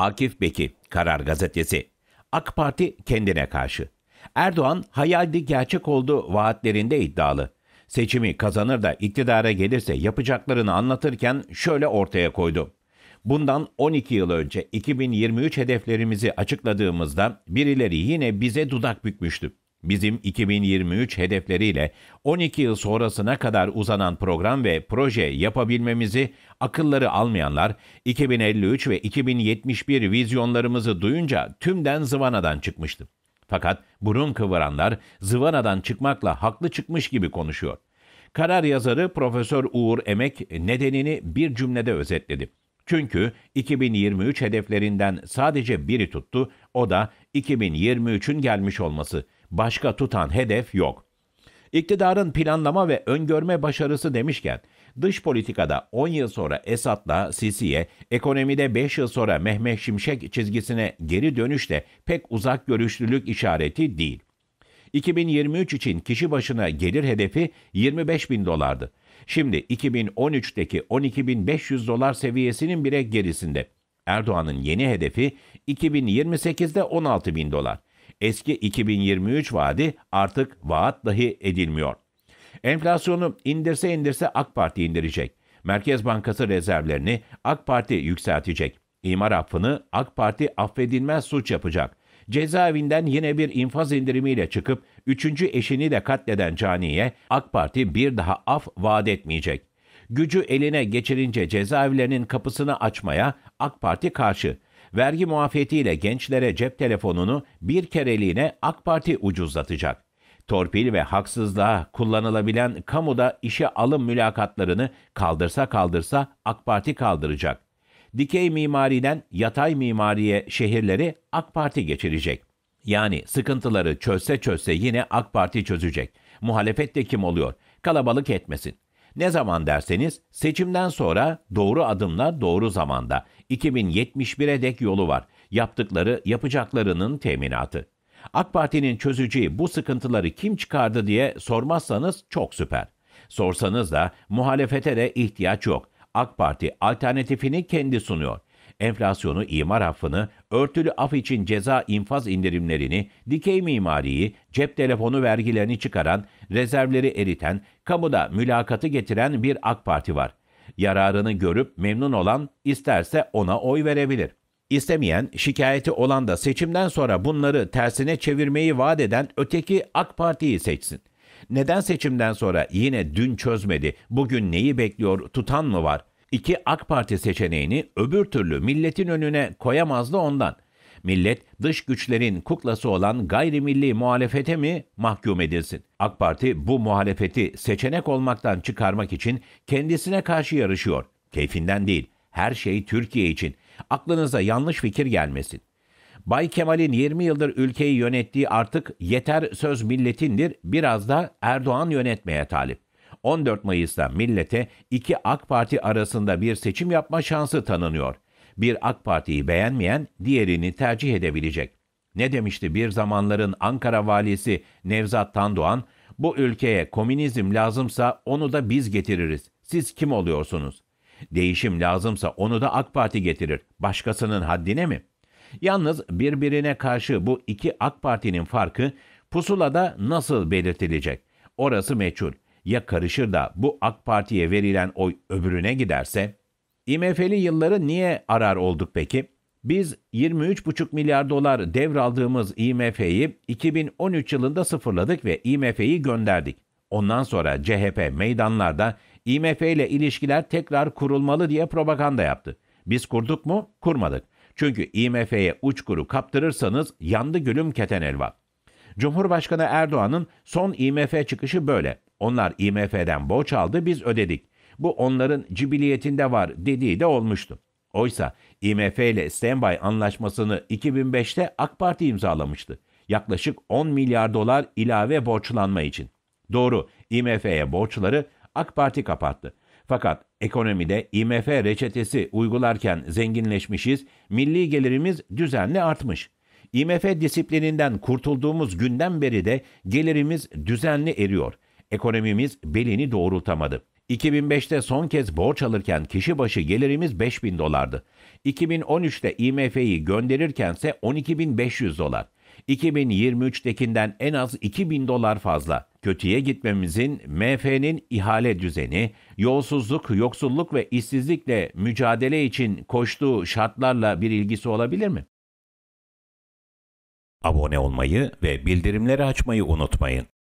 Akif Beki, Karar Gazetesi. AK Parti kendine karşı. Erdoğan hayaldi gerçek oldu vaatlerinde iddialı. Seçimi kazanır da iktidara gelirse yapacaklarını anlatırken şöyle ortaya koydu. Bundan 12 yıl önce 2023 hedeflerimizi açıkladığımızda birileri yine bize dudak bükmüştü. Bizim 2023 hedefleriyle 12 yıl sonrasına kadar uzanan program ve proje yapabilmemizi akılları almayanlar 2053 ve 2071 vizyonlarımızı duyunca tümden zıvanadan çıkmıştı. Fakat burun kıvıranlar zıvanadan çıkmakla haklı çıkmış gibi konuşuyor. Karar yazarı Profesör Uğur Emek nedenini bir cümlede özetledi. Çünkü 2023 hedeflerinden sadece biri tuttu, o da 2023'ün gelmiş olması. Başka tutan hedef yok. İktidarın planlama ve öngörme başarısı demişken, dış politikada 10 yıl sonra Esad'la Sisi'ye, ekonomide 5 yıl sonra Mehmet Şimşek çizgisine geri dönüş de pek uzak görüşlülük işareti değil. 2023 için kişi başına gelir hedefi 25 bin dolardı. Şimdi 2013'teki 12.500 dolar seviyesinin bile gerisinde. Erdoğan'ın yeni hedefi 2028'de 16 bin dolar. Eski 2023 vaadi artık vaat dahi edilmiyor. Enflasyonu indirse indirse AK Parti indirecek. Merkez Bankası rezervlerini AK Parti yükseltecek. İmar affını AK Parti affedilmez suç yapacak. Cezaevinden yine bir infaz indirimiyle çıkıp üçüncü eşini de katleden Cani'ye AK Parti bir daha af vaat etmeyecek. Gücü eline geçirince cezaevlerinin kapısını açmaya AK Parti karşı. Vergi muafiyetiyle gençlere cep telefonunu bir kereliğine AK Parti ucuzlatacak. Torpil ve haksızlığa kullanılabilen kamuda işe alım mülakatlarını kaldırsa kaldırsa AK Parti kaldıracak dikey mimariden yatay mimariye şehirleri AK Parti geçirecek. Yani sıkıntıları çözse çözse yine AK Parti çözecek. Muhalefet de kim oluyor? Kalabalık etmesin. Ne zaman derseniz seçimden sonra doğru adımla doğru zamanda 2071'e dek yolu var. Yaptıkları yapacaklarının teminatı. AK Parti'nin çözeceği bu sıkıntıları kim çıkardı diye sormazsanız çok süper. Sorsanız da muhalefete de ihtiyaç yok. AK Parti alternatifini kendi sunuyor. Enflasyonu, imar affını, örtülü af için ceza infaz indirimlerini, dikey mimariyi, cep telefonu vergilerini çıkaran, rezervleri eriten, kamuda mülakatı getiren bir AK Parti var. Yararını görüp memnun olan isterse ona oy verebilir. İstemeyen, şikayeti olan da seçimden sonra bunları tersine çevirmeyi vaat eden öteki AK Parti'yi seçsin. Neden seçimden sonra yine dün çözmedi, bugün neyi bekliyor, tutan mı var? İki AK Parti seçeneğini öbür türlü milletin önüne koyamazdı ondan. Millet dış güçlerin kuklası olan gayrimilli muhalefete mi mahkum edilsin? AK Parti bu muhalefeti seçenek olmaktan çıkarmak için kendisine karşı yarışıyor. Keyfinden değil, her şey Türkiye için. Aklınıza yanlış fikir gelmesin. Bay Kemal'in 20 yıldır ülkeyi yönettiği artık yeter söz milletindir biraz da Erdoğan yönetmeye talip. 14 Mayıs'ta millete iki AK Parti arasında bir seçim yapma şansı tanınıyor. Bir AK Parti'yi beğenmeyen diğerini tercih edebilecek. Ne demişti bir zamanların Ankara valisi Nevzat Tandoğan? Bu ülkeye komünizm lazımsa onu da biz getiririz. Siz kim oluyorsunuz? Değişim lazımsa onu da AK Parti getirir. Başkasının haddine mi?'' Yalnız birbirine karşı bu iki AK Parti'nin farkı pusulada nasıl belirtilecek? Orası meçhul. Ya karışır da bu AK Parti'ye verilen oy öbürüne giderse? IMF'li yılları niye arar olduk peki? Biz 23,5 milyar dolar devraldığımız IMF'yi 2013 yılında sıfırladık ve IMF'yi gönderdik. Ondan sonra CHP meydanlarda IMF ile ilişkiler tekrar kurulmalı diye propaganda yaptı. Biz kurduk mu? Kurmadık. Çünkü IMF'ye uç kuru kaptırırsanız yandı gülüm keten elva. Cumhurbaşkanı Erdoğan'ın son IMF çıkışı böyle. Onlar IMF'den borç aldı biz ödedik. Bu onların cibiliyetinde var dediği de olmuştu. Oysa IMF ile standby anlaşmasını 2005'te AK Parti imzalamıştı. Yaklaşık 10 milyar dolar ilave borçlanma için. Doğru, IMF'ye borçları AK Parti kapattı. Fakat ekonomide IMF reçetesi uygularken zenginleşmişiz, milli gelirimiz düzenli artmış. IMF disiplininden kurtulduğumuz günden beri de gelirimiz düzenli eriyor. Ekonomimiz belini doğrultamadı. 2005'te son kez borç alırken kişi başı gelirimiz 5000 dolardı. 2013'te IMF'yi gönderirkense 12500 dolar. 2023'tekinden en az 2000 dolar fazla kötüye gitmemizin MF'nin ihale düzeni, yolsuzluk, yoksulluk ve işsizlikle mücadele için koştuğu şartlarla bir ilgisi olabilir mi? Abone olmayı ve bildirimleri açmayı unutmayın.